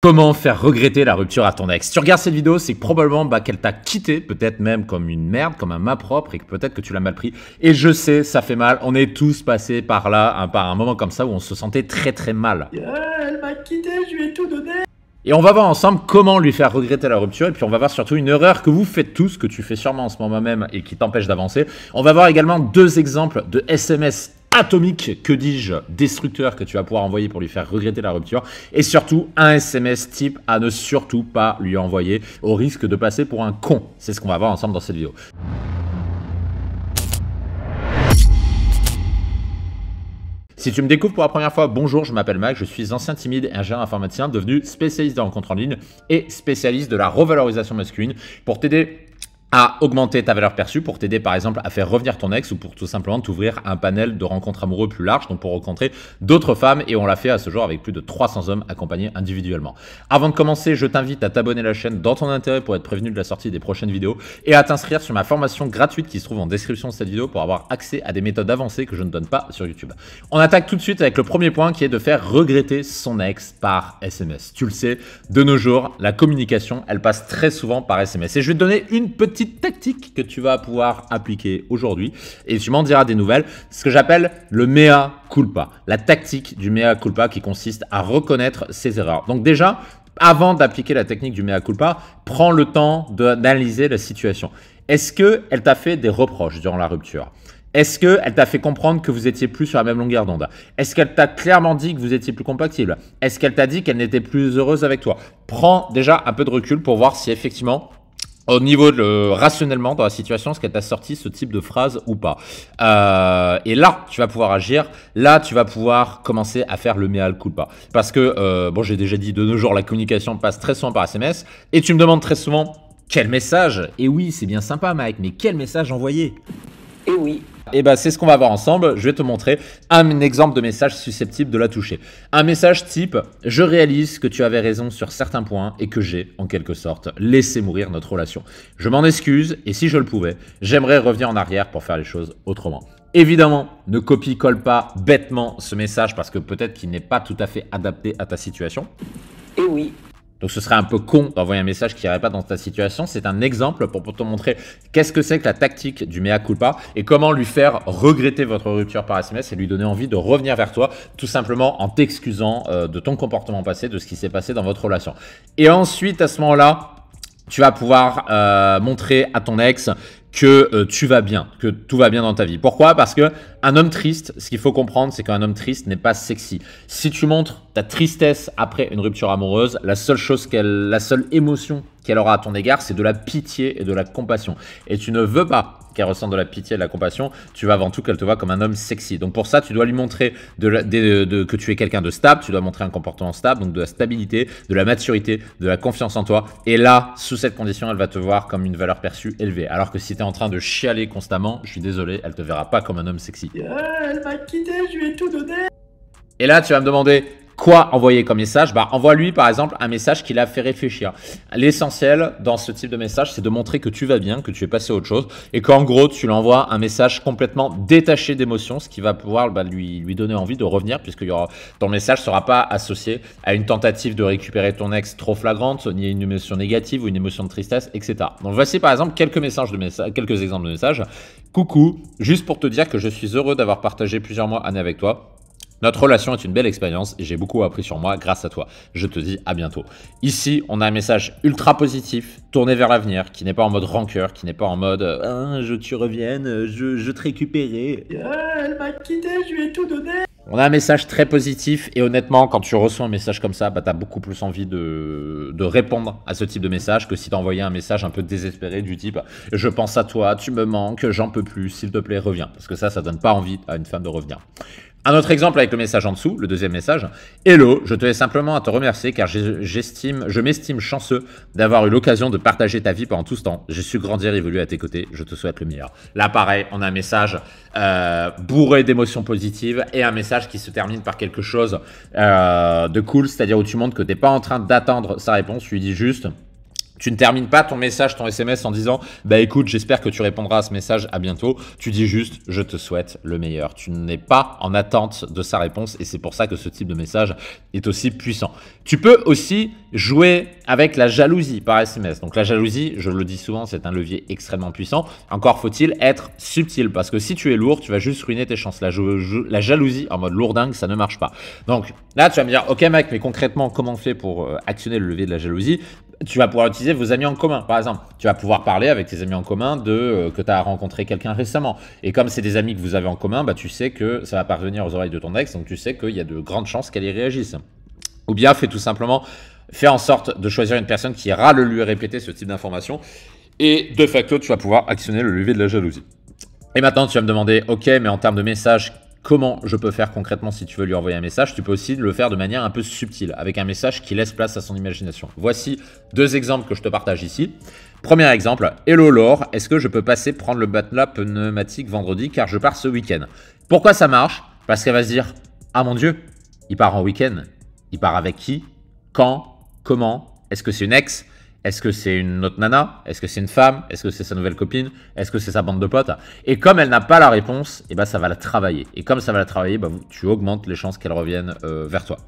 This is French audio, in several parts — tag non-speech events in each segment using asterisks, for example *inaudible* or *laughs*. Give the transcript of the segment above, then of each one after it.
Comment faire regretter la rupture à ton ex Si tu regardes cette vidéo, c'est probablement bah, qu'elle t'a quitté, peut-être même comme une merde, comme un mât propre, et que peut-être que tu l'as mal pris. Et je sais, ça fait mal. On est tous passés par là, hein, par un moment comme ça où on se sentait très très mal. elle m'a quitté, je lui ai tout donné. Et on va voir ensemble comment lui faire regretter la rupture, et puis on va voir surtout une erreur que vous faites tous, que tu fais sûrement en ce moment même, et qui t'empêche d'avancer. On va voir également deux exemples de SMS atomique, que dis-je, destructeur que tu vas pouvoir envoyer pour lui faire regretter la rupture. Et surtout, un SMS type à ne surtout pas lui envoyer au risque de passer pour un con. C'est ce qu'on va voir ensemble dans cette vidéo. Si tu me découvres pour la première fois, bonjour, je m'appelle Mac, je suis ancien timide ingénieur informaticien devenu spécialiste des rencontres en ligne et spécialiste de la revalorisation masculine pour t'aider à augmenter ta valeur perçue pour t'aider par exemple à faire revenir ton ex ou pour tout simplement t'ouvrir un panel de rencontres amoureux plus large, donc pour rencontrer d'autres femmes et on l'a fait à ce jour avec plus de 300 hommes accompagnés individuellement. Avant de commencer, je t'invite à t'abonner à la chaîne dans ton intérêt pour être prévenu de la sortie des prochaines vidéos et à t'inscrire sur ma formation gratuite qui se trouve en description de cette vidéo pour avoir accès à des méthodes avancées que je ne donne pas sur YouTube. On attaque tout de suite avec le premier point qui est de faire regretter son ex par SMS. Tu le sais, de nos jours, la communication, elle passe très souvent par SMS et je vais te donner une petite Tactique que tu vas pouvoir appliquer aujourd'hui et tu m'en diras des nouvelles. Ce que j'appelle le mea culpa, la tactique du mea culpa qui consiste à reconnaître ses erreurs. Donc déjà, avant d'appliquer la technique du mea culpa, prends le temps d'analyser la situation. Est-ce que elle t'a fait des reproches durant la rupture est-ce qu'elle t'a fait comprendre que vous étiez plus sur la même longueur d'onde Est-ce qu'elle t'a clairement dit que vous étiez plus compatible Est-ce qu'elle t'a dit qu'elle n'était plus heureuse avec toi Prends déjà un peu de recul pour voir si effectivement au niveau de, euh, rationnellement dans la situation, est-ce qu'elle t'a sorti ce type de phrase ou pas euh, Et là, tu vas pouvoir agir. Là, tu vas pouvoir commencer à faire le mea culpa. Parce que, euh, bon, j'ai déjà dit de nos jours, la communication passe très souvent par SMS. Et tu me demandes très souvent quel message Et oui, c'est bien sympa, Mike, mais quel message envoyer Et oui, et eh bah ben, c'est ce qu'on va voir ensemble. Je vais te montrer un exemple de message susceptible de la toucher. Un message type je réalise que tu avais raison sur certains points et que j'ai en quelque sorte laissé mourir notre relation. Je m'en excuse et si je le pouvais, j'aimerais revenir en arrière pour faire les choses autrement. Évidemment, ne copie-colle pas bêtement ce message parce que peut-être qu'il n'est pas tout à fait adapté à ta situation. Et eh oui, donc ce serait un peu con d'envoyer un message qui n'irait pas dans ta situation. C'est un exemple pour, te montrer qu'est-ce que c'est que la tactique du mea culpa et comment lui faire regretter votre rupture par SMS et lui donner envie de revenir vers toi, tout simplement en t'excusant euh, de ton comportement passé, de ce qui s'est passé dans votre relation. Et ensuite, à ce moment-là, tu vas pouvoir euh, montrer à ton ex que euh, tu vas bien, que tout va bien dans ta vie. Pourquoi Parce que un homme triste, ce qu'il faut comprendre, c'est qu'un homme triste n'est pas sexy. Si tu montres ta tristesse après une rupture amoureuse, la seule chose la seule émotion qu'elle aura à ton égard, c'est de la pitié et de la compassion. Et tu ne veux pas qu'elle ressente de la pitié et de la compassion, tu veux avant tout qu'elle te voit comme un homme sexy. Donc pour ça, tu dois lui montrer de que tu es quelqu'un de stable, tu dois montrer un comportement stable, donc de la stabilité, de la maturité, de la confiance en toi. Et là, sous cette condition, elle va te voir comme une valeur perçue élevée. Alors que si tu es en train de chialer constamment, je suis désolé, elle te verra pas comme un homme sexy. je lui ai tout donné. Et là, tu vas me demander, Quoi envoyer comme message bah, Envoie-lui par exemple un message qui l'a fait réfléchir. L'essentiel dans ce type de message, c'est de montrer que tu vas bien, que tu es passé à autre chose, et qu'en gros, tu l'envoies un message complètement détaché d'émotion, ce qui va pouvoir bah, lui, lui donner envie de revenir, puisque ton message ne sera pas associé à une tentative de récupérer ton ex trop flagrante, ni à une émotion négative ou une émotion de tristesse, etc. Donc voici par exemple quelques, messages de quelques exemples de messages. Coucou, juste pour te dire que je suis heureux d'avoir partagé plusieurs mois années avec toi. Notre relation est une belle expérience et j'ai beaucoup appris sur moi grâce à toi. Je te dis à bientôt. Ici, on a un message ultra positif, tourné vers l'avenir, qui n'est pas en mode rancœur, qui n'est pas en mode euh, ah, je tu reviennes, euh, je, te récupérer. elle m'a quitté, je lui ai tout donné. On a un message très positif et honnêtement, quand tu reçois un message comme ça, bah, tu as beaucoup plus envie de, répondre à ce type de message que si tu envoyais un message un peu désespéré du type Je pense à toi, tu me manques, j'en peux plus, s'il te plaît, reviens. Parce que ça, ça donne pas envie à une femme de revenir. Un autre exemple avec le message en dessous, le deuxième message. Hello, je tenais simplement à te remercier car j'estime, je m'estime chanceux d'avoir eu l'occasion de partager ta vie pendant tout ce temps. J'ai su grandir, et évoluer à tes côtés. Je te souhaite le meilleur. Là, pareil, on a un message euh, bourré d'émotions positives et un message qui se termine par quelque chose euh, de cool, c'est-à-dire où tu montres que n'es pas en train d'attendre sa réponse. Tu lui dis juste. Tu ne termines pas ton message, ton SMS en disant Bah écoute, j'espère que tu répondras à ce message à bientôt. Tu dis juste Je te souhaite le meilleur. Tu n'es pas en attente de sa réponse et c'est pour ça que ce type de message est aussi puissant. Tu peux aussi jouer avec la jalousie par SMS. Donc la jalousie, je le dis souvent, c'est un levier extrêmement puissant. Encore faut-il être subtil, parce que si tu es lourd, tu vas juste ruiner tes chances. La, la jalousie en mode lourdingue, ça ne marche pas. Donc là, tu vas me dire, ok mec, mais concrètement, comment on fait pour euh, actionner le levier de la jalousie tu vas pouvoir utiliser vos amis en commun, par exemple. Tu vas pouvoir parler avec tes amis en commun de euh, que tu as rencontré quelqu'un récemment. Et comme c'est des amis que vous avez en commun, bah, tu sais que ça va parvenir aux oreilles de ton ex, donc tu sais qu'il y a de grandes chances qu'elle y réagisse. Ou bien fais tout simplement Fais en sorte de choisir une personne qui ira le lui répéter ce type d'information. Et de facto, tu vas pouvoir actionner le levier de la jalousie. Et maintenant, tu vas me demander, ok, mais en termes de message, comment je peux faire concrètement si tu veux lui envoyer un message. Tu peux aussi le faire de manière un peu subtile, avec un message qui laisse place à son imagination. Voici deux exemples que je te partage ici. Premier exemple, Hello Laure, est-ce que je peux passer prendre le batlap pneumatique vendredi car je pars ce week-end Pourquoi ça marche Parce qu'elle va se dire, ah mon dieu, il part en week-end, il part avec qui Quand comment Est-ce que c'est une ex Est-ce que c'est une autre nana Est-ce que c'est une femme Est-ce que c'est sa nouvelle copine Est-ce que c'est sa bande de potes Et comme elle n'a pas la réponse, eh ben, ça va la travailler. Et comme ça va la travailler, bah, tu augmentes les chances qu'elle revienne euh, vers toi.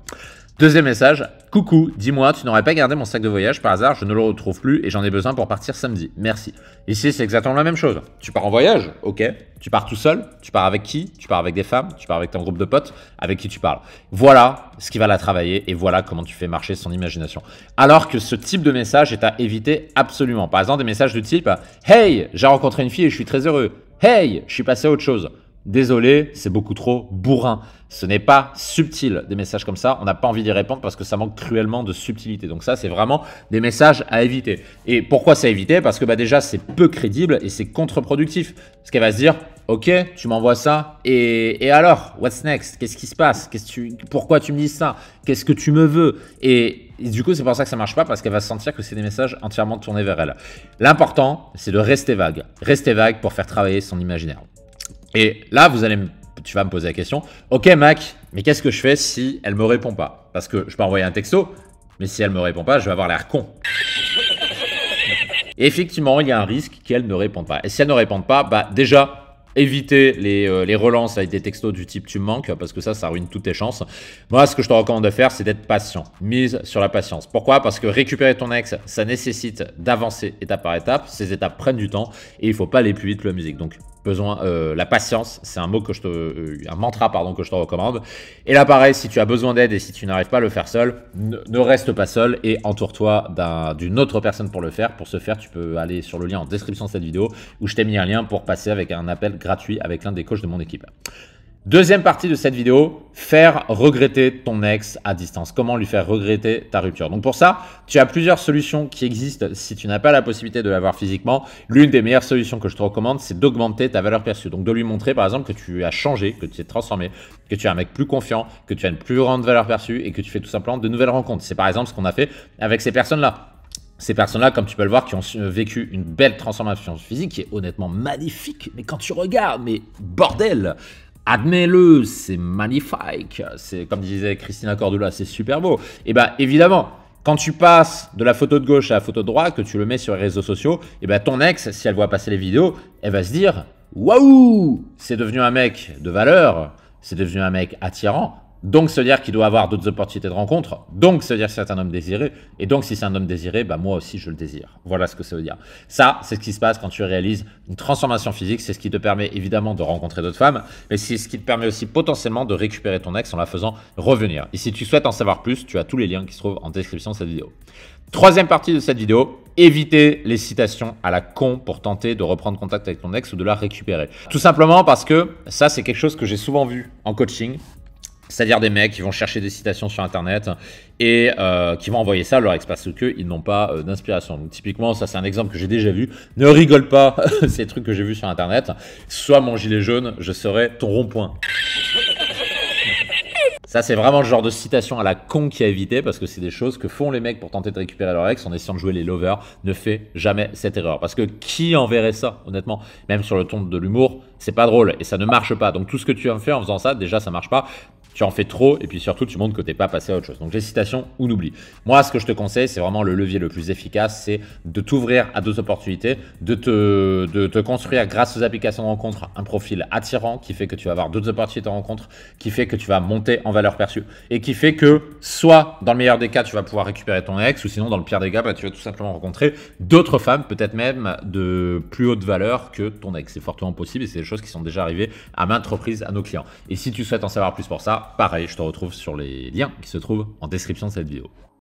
Deuxième message, coucou, dis-moi, tu n'aurais pas gardé mon sac de voyage par hasard, je ne le retrouve plus et j'en ai besoin pour partir samedi. Merci. Ici, c'est exactement la même chose. Tu pars en voyage, ok. Tu pars tout seul, tu pars avec qui Tu pars avec des femmes, tu pars avec ton groupe de potes, avec qui tu parles. Voilà ce qui va la travailler et voilà comment tu fais marcher son imagination. Alors que ce type de message est à éviter absolument. Par exemple, des messages du type Hey, j'ai rencontré une fille et je suis très heureux. Hey, je suis passé à autre chose. Désolé, c'est beaucoup trop bourrin. Ce n'est pas subtil, des messages comme ça. On n'a pas envie d'y répondre parce que ça manque cruellement de subtilité. Donc ça, c'est vraiment des messages à éviter. Et pourquoi ça éviter Parce que bah, déjà, c'est peu crédible et c'est contre-productif. Parce qu'elle va se dire, ok, tu m'envoies ça, et, alors, what's next Qu'est-ce qui se passe ce tu, Pourquoi tu me dis ça Qu'est-ce que tu me veux et, du coup, c'est pour ça que ça marche pas parce qu'elle va sentir que c'est des messages entièrement tournés vers elle. L'important, c'est de rester vague. Rester vague pour faire travailler son imaginaire. Et là, vous allez tu vas me poser la question, ok Mac, mais qu'est-ce que je fais si elle me répond pas Parce que je peux envoyer un texto, mais si elle me répond pas, je vais avoir l'air con. effectivement, il y a un risque qu'elle ne réponde pas. Et si elle ne répond pas, bah déjà, éviter les, euh, les, relances avec des textos du type tu me manques parce que ça, ça ruine toutes tes chances. Moi, ce que je te recommande de faire, c'est d'être patient. Mise sur la patience. Pourquoi Parce que récupérer ton ex, ça nécessite d'avancer étape par étape. Ces étapes prennent du temps et il ne faut pas aller plus vite que la musique. Donc, besoin, euh, la patience, c'est un mot que je te, euh, un mantra pardon que je te recommande. Et là, pareil, si tu as besoin d'aide et si tu n'arrives pas à le faire seul, ne, reste pas seul et entoure-toi d'une autre personne pour le faire. Pour ce faire, tu peux aller sur le lien en description de cette vidéo où je t'ai mis un lien pour passer avec un appel gratuit avec l'un des coachs de mon équipe. Deuxième partie de cette vidéo, faire regretter ton ex à distance. Comment lui faire regretter ta rupture Donc pour ça, tu as plusieurs solutions qui existent si tu n'as pas la possibilité de l'avoir physiquement. L'une des meilleures solutions que je te recommande, c'est d'augmenter ta valeur perçue. Donc de lui montrer par exemple que tu as changé, que tu t'es transformé, que tu es un mec plus confiant, que tu as une plus grande valeur perçue et que tu fais tout simplement de nouvelles rencontres. C'est par exemple ce qu'on a fait avec ces personnes-là ces personnes-là, comme tu peux le voir, qui ont euh, vécu une belle transformation physique qui est honnêtement magnifique. Mais quand tu regardes, mais bordel admets-le, c'est magnifique. C'est comme disait Christina Cordula, c'est super beau. Et eh bien évidemment, quand tu passes de la photo de gauche à la photo de droite, que tu le mets sur les réseaux sociaux, et eh ben ton ex, si elle voit passer les vidéos, elle va se dire waouh, c'est devenu un mec de valeur, c'est devenu un mec attirant. Donc, se dire qu'il doit avoir d'autres opportunités de rencontre. Donc, se dire que c'est un homme désiré. Et donc, si c'est un homme désiré, bah, moi aussi, je le désire. Voilà ce que ça veut dire. Ça, c'est ce qui se passe quand tu réalises une transformation physique. C'est ce qui te permet évidemment de rencontrer d'autres femmes, mais c'est ce qui te permet aussi potentiellement de récupérer ton ex en la faisant revenir. Et si tu souhaites en savoir plus, tu as tous les liens qui se trouvent en description de cette vidéo. Troisième partie de cette vidéo, éviter les citations à la con pour tenter de reprendre contact avec ton ex ou de la récupérer. Tout simplement parce que ça, c'est quelque chose que j'ai souvent vu en coaching c'est-à-dire des mecs qui vont chercher des citations sur Internet et euh, qui vont envoyer ça à leur ex parce qu'ils n'ont pas euh, d'inspiration. typiquement, ça c'est un exemple que j'ai déjà vu. Ne rigole pas *laughs* ces trucs que j'ai vus sur Internet. Soit mon gilet jaune, je serai ton rond-point. Ça, c'est vraiment le genre de citation à la con qui a évité parce que c'est des choses que font les mecs pour tenter de récupérer leur ex en essayant de jouer les lovers. Ne fais jamais cette erreur. Parce que qui enverrait ça, honnêtement Même sur le ton de l'humour, c'est pas drôle et ça ne marche pas. Donc tout ce que tu vas me faire en faisant ça, déjà, ça marche pas tu en fais trop et puis surtout tu montres que tu n'es pas passé à autre chose. Donc les citations, ou oublie. Moi, ce que je te conseille, c'est vraiment le levier le plus efficace, c'est de t'ouvrir à d'autres opportunités, de te, te construire grâce aux applications de rencontre un profil attirant qui fait que tu vas avoir d'autres opportunités de rencontre, qui fait que tu vas monter en valeur perçue et qui fait que soit dans le meilleur des cas, tu vas pouvoir récupérer ton ex ou sinon dans le pire des cas, bah, tu vas tout simplement rencontrer d'autres femmes, peut-être même de plus haute valeur que ton ex. C'est fortement possible et c'est des choses qui sont déjà arrivées à maintes reprises à nos clients. Et si tu souhaites en savoir plus pour ça, pareil, je te retrouve sur les liens qui se trouvent en description de cette vidéo.